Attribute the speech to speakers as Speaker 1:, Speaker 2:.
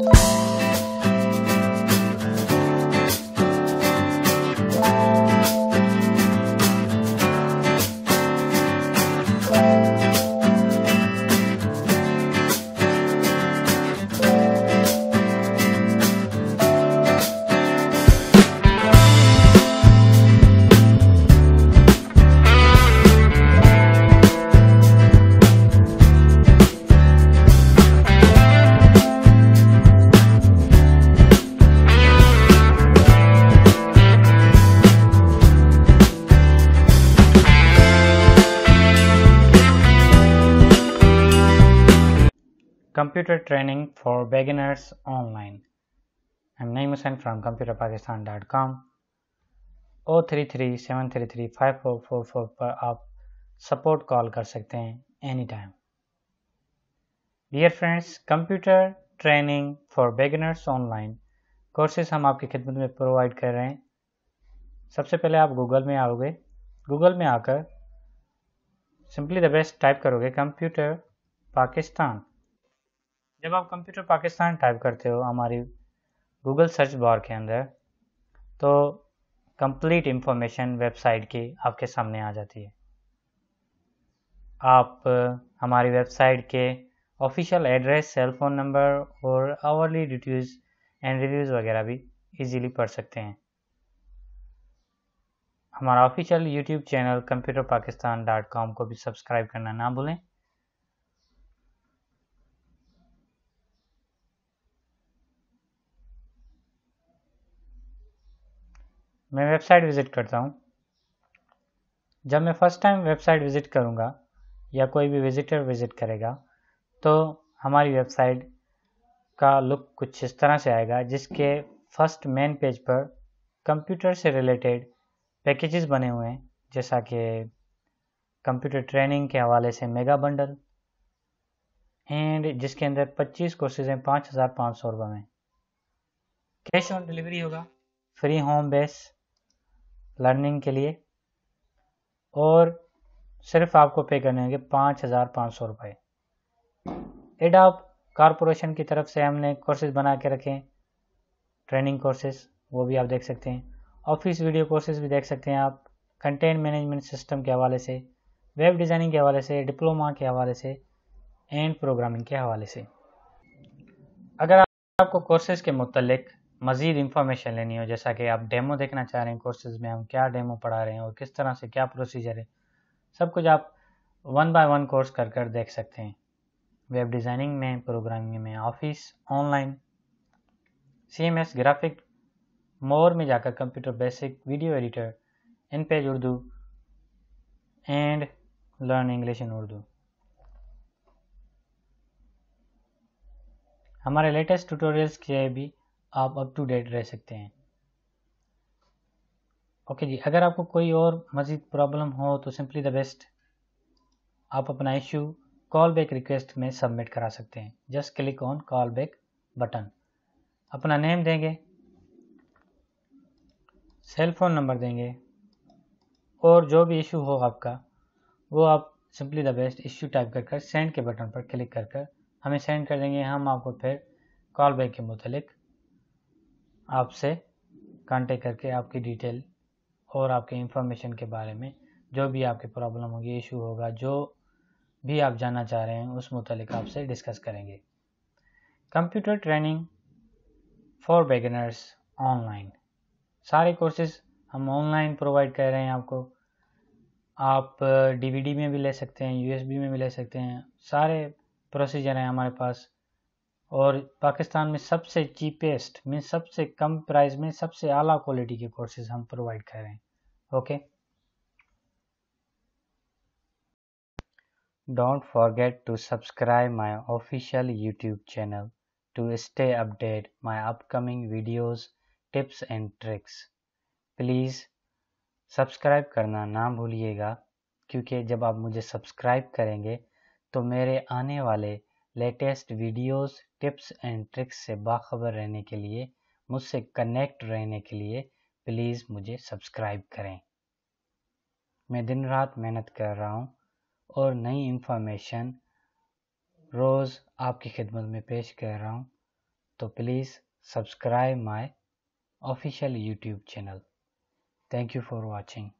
Speaker 1: you Computer Training for Beginners Online. I'm Naim Hussain from ComputerPakistan.com. Four four four पर आप support call कर सकते हैं any time dear friends computer training for beginners online courses हम आपकी खिदमत में प्रोवाइड कर रहे हैं सबसे पहले आप गूगल में आओगे गूगल में आकर सिंपली द बेस्ट टाइप करोगे कंप्यूटर पाकिस्तान जब आप कंप्यूटर पाकिस्तान टाइप करते हो हमारी गूगल सर्च बार के अंदर तो कंप्लीट इंफॉर्मेशन वेबसाइट की आपके सामने आ जाती है आप हमारी वेबसाइट के official address cell phone number और आवरली डिटेल्स एंड रिव्यूज़ वगैरह भी इजीली पढ़ सकते हैं हमारा official YouTube channel computer Pakistan dot com को भी सब्सक्राइब करना ना भूलें मैं वेबसाइट विज़िट करता हूँ जब मैं फ़र्स्ट टाइम वेबसाइट विज़िट करूँगा या कोई भी विज़िटर विज़िट करेगा तो हमारी वेबसाइट का लुक कुछ इस तरह से आएगा जिसके फर्स्ट मेन पेज पर कंप्यूटर से रिलेटेड पैकेजेस बने हुए हैं जैसा कि कंप्यूटर ट्रेनिंग के हवाले से मेगा बंडल एंड जिसके अंदर 25 कोर्सेज हैं पाँच हज़ार पाँच सौ रुपये में कैश ऑन डिलीवरी होगा फ्री होम बेस लर्निंग के लिए और सिर्फ आपको पे करने होंगे पाँच हज़ार पाँच सौ रुपये एडाप कॉरपोरेशन की तरफ से हमने कोर्सेज बना के रखे हैं ट्रेनिंग कोर्सेज वो भी आप देख सकते हैं ऑफिस वीडियो कोर्सेज भी देख सकते हैं आप कंटेंट मैनेजमेंट सिस्टम के हवाले से वेब डिज़ाइनिंग के हवाले से डिप्लोमा के हवाले से एंड प्रोग्रामिंग के हवाले से अगर आपको कोर्सेज के मुतलक मज़ीद इन्फॉर्मेशन लेनी हो जैसा कि आप डेमो देखना चाह रहे हैं कोर्सेज़ में हम क्या डेमो पढ़ा रहे हैं और किस तरह से क्या प्रोसीजर है सब कुछ आप वन बाय वन कोर्स कर कर देख सकते हैं वेब डिज़ाइनिंग में प्रोग्रामिंग में office online C M S graphic more में जाकर computer basic video editor in page Urdu and learn English in Urdu हमारे लेटेस्ट ट्यूटोरियल्स के भी आप अप टू डेट रह सकते हैं ओके जी अगर आपको कोई और मज़ीद प्रॉब्लम हो तो सिंपली द बेस्ट आप अपना इश्यू कॉल बैक रिक्वेस्ट में सबमिट करा सकते हैं just click on call back button अपना नेम देंगे सेल फ़ोन नंबर देंगे और जो भी इशू हो आपका वो आप simply the best issue type कर कर सेंड के बटन पर क्लिक कर कर हमें सेंड कर देंगे हम आपको फिर कॉल बैक के मुतलिक आपसे कांटेक्ट करके आपकी डिटेल और आपके इंफॉर्मेशन के बारे में जो भी आपकी प्रॉब्लम होगी इशू होगा जो भी आप जानना चाह रहे हैं उस मुतलिक आपसे डिस्कस करेंगे computer training for beginners online सारे कोर्सेज हम ऑनलाइन प्रोवाइड कर रहे हैं आपको आप डीवीडी uh, में भी ले सकते हैं यूएसबी में भी ले सकते हैं सारे प्रोसीजर हैं हमारे पास और पाकिस्तान में सबसे चीपेस्ट मीन सबसे कम प्राइस में सबसे आला क्वालिटी के कोर्सेज हम प्रोवाइड कर रहे हैं okay don't forget to subscribe my official YouTube channel to stay update my upcoming videos tips and tricks please subscribe करना ना भूलिएगा क्योंकि जब आप मुझे सब्सक्राइब करेंगे तो मेरे आने वाले latest videos, tips and tricks से बाखबर रहने के लिए मुझसे कनेक्ट रहने के लिए प्लीज़ मुझे सब्सक्राइब करें मैं दिन रात मेहनत कर रहा हूँ और नई इन्फॉर्मेशन रोज़ आपकी खिदमत में पेश कर रहा हूँ तो please subscribe my official YouTube channel thank you for watching